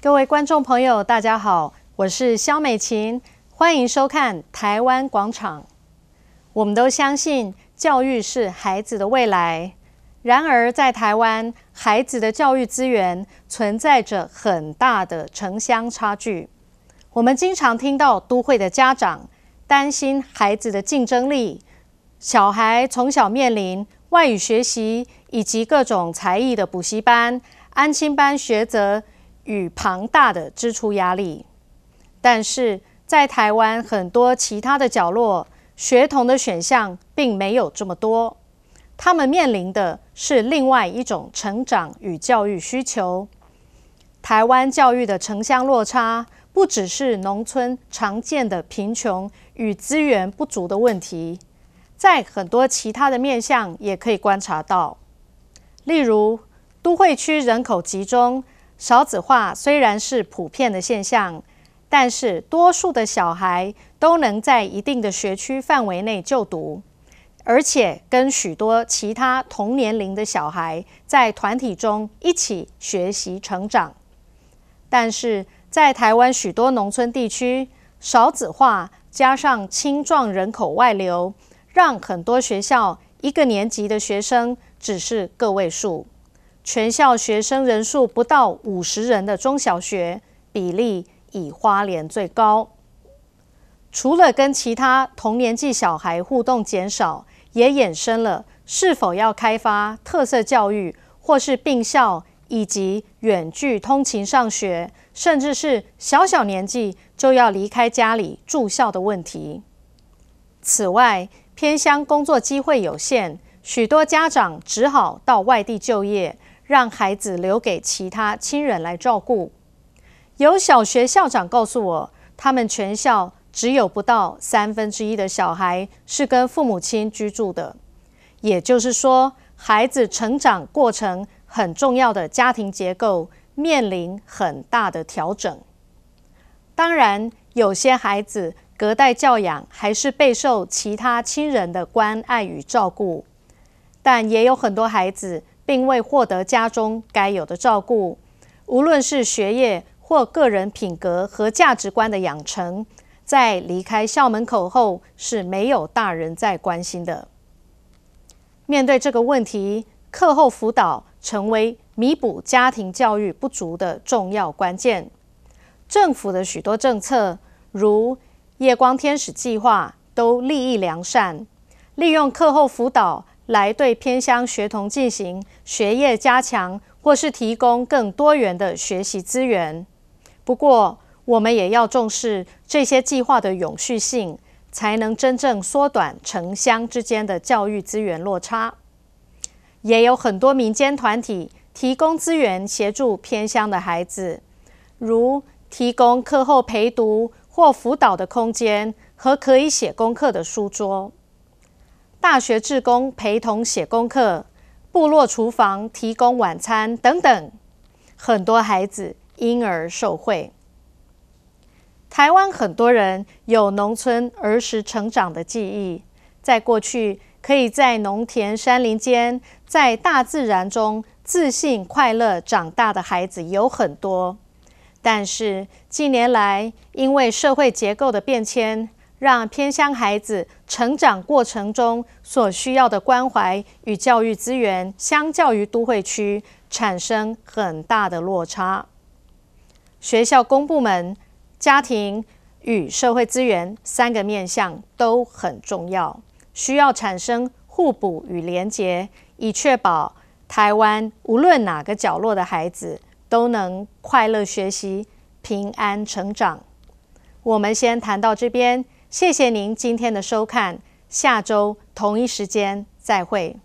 各位观众朋友，大家好，我是肖美琴，欢迎收看《台湾广场》。我们都相信教育是孩子的未来，然而在台湾，孩子的教育资源存在着很大的城乡差距。我们经常听到都会的家长担心孩子的竞争力，小孩从小面临外语学习以及各种才艺的补习班、安亲班学则。与庞大的支出压力，但是在台湾很多其他的角落，学童的选项并没有这么多。他们面临的是另外一种成长与教育需求。台湾教育的城乡落差，不只是农村常见的贫穷与资源不足的问题，在很多其他的面向也可以观察到，例如都会区人口集中。少子化虽然是普遍的现象，但是多数的小孩都能在一定的学区范围内就读，而且跟许多其他同年龄的小孩在团体中一起学习成长。但是在台湾许多农村地区，少子化加上青壮人口外流，让很多学校一个年级的学生只是个位数。全校学生人数不到五十人的中小学比例以花莲最高。除了跟其他同年纪小孩互动减少，也衍生了是否要开发特色教育，或是并校以及远距通勤上学，甚至是小小年纪就要离开家里住校的问题。此外，偏乡工作机会有限，许多家长只好到外地就业。让孩子留给其他亲人来照顾。有小学校长告诉我，他们全校只有不到三分之一的小孩是跟父母亲居住的，也就是说，孩子成长过程很重要的家庭结构面临很大的调整。当然，有些孩子隔代教养还是备受其他亲人的关爱与照顾，但也有很多孩子。并未获得家中该有的照顾，无论是学业或个人品格和价值观的养成，在离开校门口后是没有大人在关心的。面对这个问题，课后辅导成为弥补家庭教育不足的重要关键。政府的许多政策，如夜光天使计划，都利益良善，利用课后辅导。来对偏乡学童进行学业加强，或是提供更多元的学习资源。不过，我们也要重视这些计划的永续性，才能真正缩短城乡之间的教育资源落差。也有很多民间团体提供资源协助偏乡的孩子，如提供课后陪读或辅导的空间和可以写功课的书桌。大学志工陪同写功课，部落厨房提供晚餐等等，很多孩子因而受惠。台湾很多人有农村儿时成长的记忆，在过去可以在农田山林间，在大自然中自信快乐长大的孩子有很多，但是近年来因为社会结构的变迁。让偏乡孩子成长过程中所需要的关怀与教育资源，相较于都会区产生很大的落差。学校、公部门、家庭与社会资源三个面向都很重要，需要产生互补与连结，以确保台湾无论哪个角落的孩子都能快乐学习、平安成长。我们先谈到这边。谢谢您今天的收看，下周同一时间再会。